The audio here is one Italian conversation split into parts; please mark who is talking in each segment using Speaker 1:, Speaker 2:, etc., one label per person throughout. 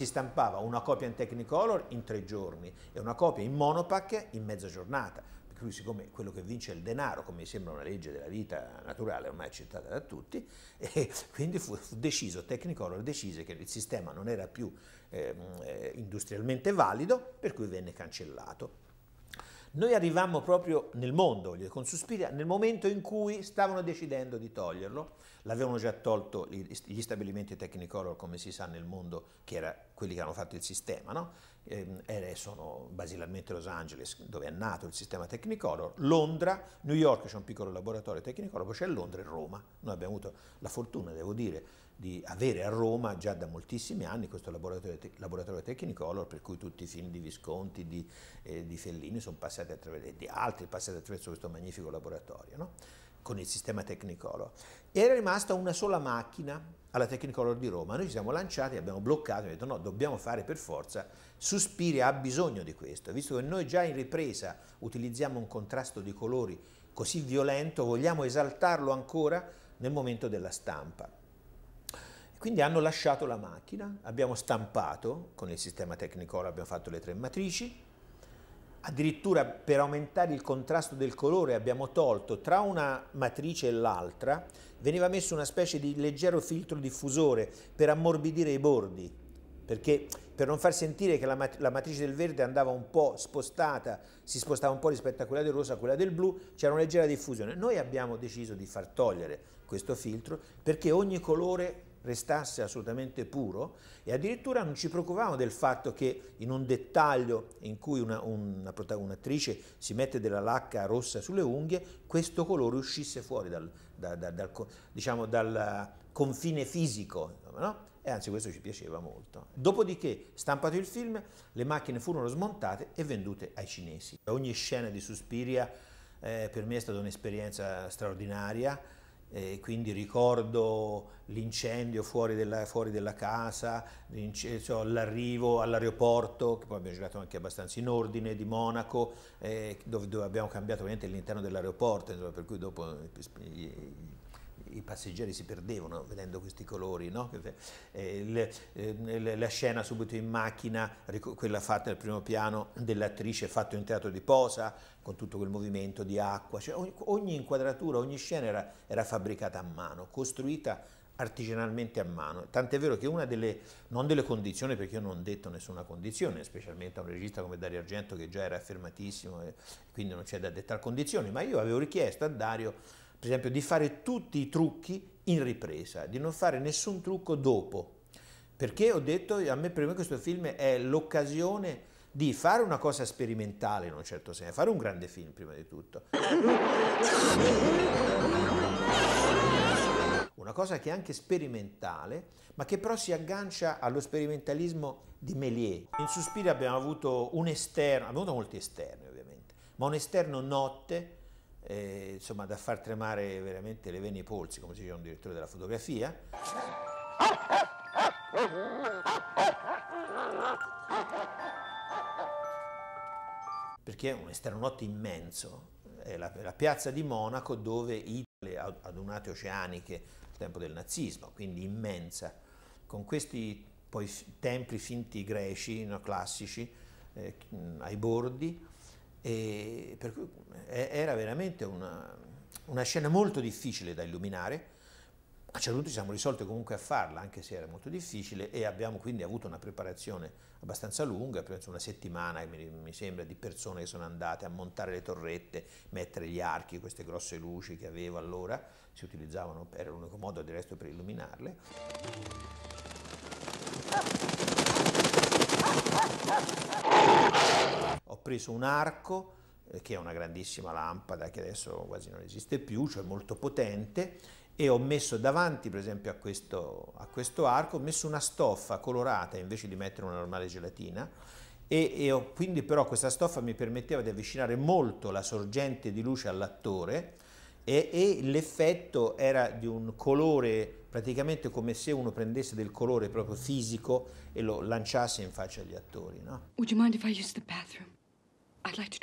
Speaker 1: si stampava una copia in Technicolor in tre giorni e una copia in Monopac in mezza giornata. Per cui siccome quello che vince è il denaro, come sembra una legge della vita naturale ormai accettata da tutti, e quindi fu, deciso, Technicolor decise che il sistema non era più ehm, eh, industrialmente valido, per cui venne cancellato. Noi arrivammo proprio nel mondo, con Suspiria, nel momento in cui stavano decidendo di toglierlo L'avevano già tolto gli stabilimenti Technicolor, come si sa nel mondo, che erano quelli che hanno fatto il sistema, no? Ehm, e sono basilarmente Los Angeles, dove è nato il sistema Technicolor, Londra, New York c'è un piccolo laboratorio Technicolor, poi c'è Londra e Roma. Noi abbiamo avuto la fortuna, devo dire, di avere a Roma già da moltissimi anni questo laboratorio, te laboratorio Technicolor, per cui tutti i film di Visconti, di, eh, di Fellini sono passati attraverso, e di altri passati attraverso questo magnifico laboratorio. No? con il sistema Technicolor. Era rimasta una sola macchina alla Technicolor di Roma. Noi ci siamo lanciati, abbiamo bloccato, abbiamo detto no, dobbiamo fare per forza, Suspiria ha bisogno di questo, visto che noi già in ripresa utilizziamo un contrasto di colori così violento, vogliamo esaltarlo ancora nel momento della stampa. Quindi hanno lasciato la macchina, abbiamo stampato con il sistema Technicolor, abbiamo fatto le tre matrici, Addirittura per aumentare il contrasto del colore abbiamo tolto tra una matrice e l'altra veniva messo una specie di leggero filtro diffusore per ammorbidire i bordi, perché per non far sentire che la, mat la matrice del verde andava un po' spostata, si spostava un po' rispetto a quella del rosso, a quella del blu, c'era una leggera diffusione. Noi abbiamo deciso di far togliere questo filtro perché ogni colore restasse assolutamente puro e addirittura non ci preoccupavamo del fatto che in un dettaglio in cui un'attrice una, una si mette della lacca rossa sulle unghie, questo colore uscisse fuori dal, da, da, dal, diciamo, dal eh, confine fisico. No? E anzi questo ci piaceva molto. Dopodiché, stampato il film, le macchine furono smontate e vendute ai cinesi. Ogni scena di Suspiria eh, per me è stata un'esperienza straordinaria, e eh, quindi ricordo l'incendio fuori della, fuori della casa, cioè l'arrivo all'aeroporto, che poi abbiamo girato anche abbastanza in ordine, di Monaco, eh, dove, dove, abbiamo cambiato ovviamente l'interno dell'aeroporto, per cui dopo eh, i passeggeri si perdevano vedendo questi colori, no? eh, le, eh, la scena subito in macchina, quella fatta al primo piano dell'attrice fatto in teatro di posa, con tutto quel movimento di acqua, cioè, ogni, ogni, inquadratura, ogni scena era, era fabbricata a mano, costruita artigianalmente a mano. Tant'è vero che una delle, non delle condizioni, perché io non ho detto nessuna condizione, specialmente a un regista come Dario Argento che già era affermatissimo, e quindi non c'è da dettare condizioni, ma io avevo richiesto a Dario per esempio di fare tutti i trucchi in ripresa, di non fare nessun trucco dopo, perché ho detto, a me per me questo film è l'occasione di fare una cosa sperimentale in un certo senso, fare un grande film prima di tutto. Una cosa che è anche sperimentale, ma che però si aggancia allo sperimentalismo di Méliès. In Suspiri abbiamo avuto un esterno, abbiamo avuto molti esterni ovviamente, ma un esterno notte eh, insomma da far tremare veramente le vene e i polsi, come si diceva un direttore della fotografia. Perché è un esternotte immenso, è la, la piazza di Monaco dove i ha adunate oceaniche al tempo del nazismo, quindi immensa, con questi poi templi finti greci, no, classici, eh, ai bordi, e per cui eh, era veramente una, una scena molto difficile da illuminare, a un certo punto ci siamo risolti comunque a farla, anche se era molto difficile, e abbiamo quindi avuto una preparazione abbastanza lunga, penso una settimana, mi sembra, di persone che sono andate a montare le torrette, mettere gli archi, queste grosse luci che avevo allora, si utilizzavano, era l'unico modo del resto per illuminarle. preso un arco, eh, che è una grandissima lampada che adesso quasi non esiste più, cioè molto potente, e ho messo davanti, per esempio, a questo, a questo arco, ho messo una stoffa colorata invece di mettere una normale gelatina, e, e ho, quindi però questa stoffa mi permetteva di avvicinare molto la sorgente di luce all'attore, e, e l'effetto era di un colore praticamente come se uno prendesse del colore proprio fisico e lo lanciasse in faccia agli attori. No? Would you mind if I use the bathroom? like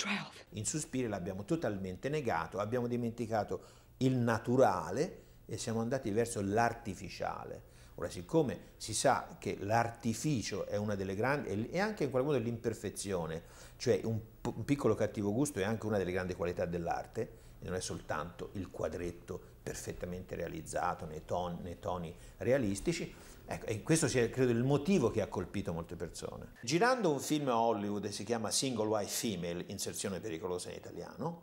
Speaker 1: in Suspiri l'abbiamo totalmente negato, abbiamo dimenticato il naturale e siamo andati verso l'artificiale. Ora, siccome si sa che l'artificio è una delle grandi, e anche in qualche modo l'imperfezione, cioè un, un piccolo cattivo gusto è anche una delle grandi qualità dell'arte, non è soltanto il quadretto perfettamente realizzato nei, ton, nei toni realistici. Ecco, e questo è credo il motivo che ha colpito molte persone. Girando un film a Hollywood si chiama Single Wife Female, inserzione pericolosa in italiano,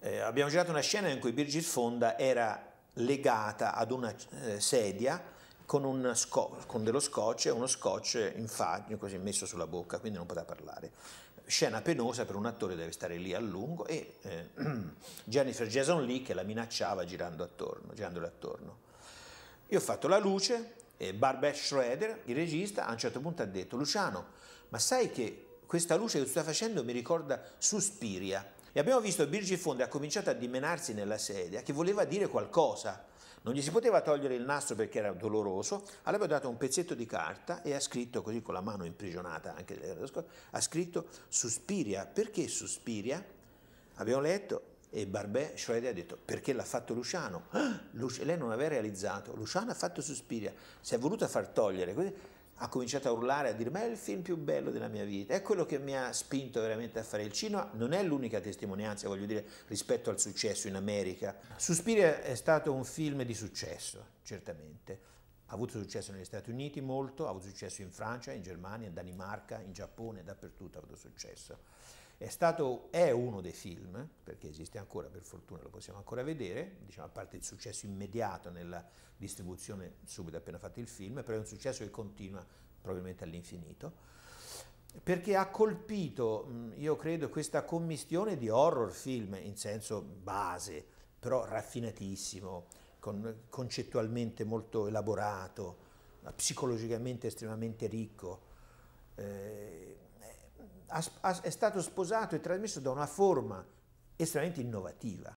Speaker 1: eh, abbiamo girato una scena in cui Birgit Fonda era legata ad una eh, sedia con, con, dello scotch e uno scotch in così messo sulla bocca, quindi non poteva parlare scena penosa per un attore deve stare lì a lungo e eh, Jennifer Jason Lee che la minacciava girando attorno, girandole attorno. Io ho fatto la luce e Barbara Schroeder, il regista, a un certo punto ha detto Luciano, ma sai che questa luce che tu stai facendo mi ricorda Suspiria? E abbiamo visto Fonda ha cominciato a dimenarsi nella sedia che voleva dire qualcosa non gli si poteva togliere il nastro perché era doloroso, allora ha dato un pezzetto di carta e ha scritto, così con la mano imprigionata anche, ha scritto Suspiria. Perché Suspiria? Abbiamo letto e Barbè Schroeder ha detto perché l'ha fatto Luciano. Ah, Lu lei non aveva realizzato, Luciano ha fatto Suspiria, si è voluta far togliere. Così ha cominciato a urlare, a dire ma è il film più bello della mia vita, è quello che mi ha spinto veramente a fare il cinema, non è l'unica testimonianza, voglio dire, rispetto al successo in America. Suspiria è stato un film di successo, certamente, ha avuto successo negli Stati Uniti molto, ha avuto successo in Francia, in Germania, in Danimarca, in Giappone, dappertutto ha avuto successo. È, stato, è uno dei film, perché esiste ancora, per fortuna lo possiamo ancora vedere, diciamo, a parte il successo immediato nella distribuzione subito appena fatto il film, però è un successo che continua probabilmente all'infinito perché ha colpito, io credo, questa commistione di horror film in senso base, però raffinatissimo, con, concettualmente molto elaborato, psicologicamente estremamente ricco. Eh, è stato sposato e trasmesso da una forma estremamente innovativa.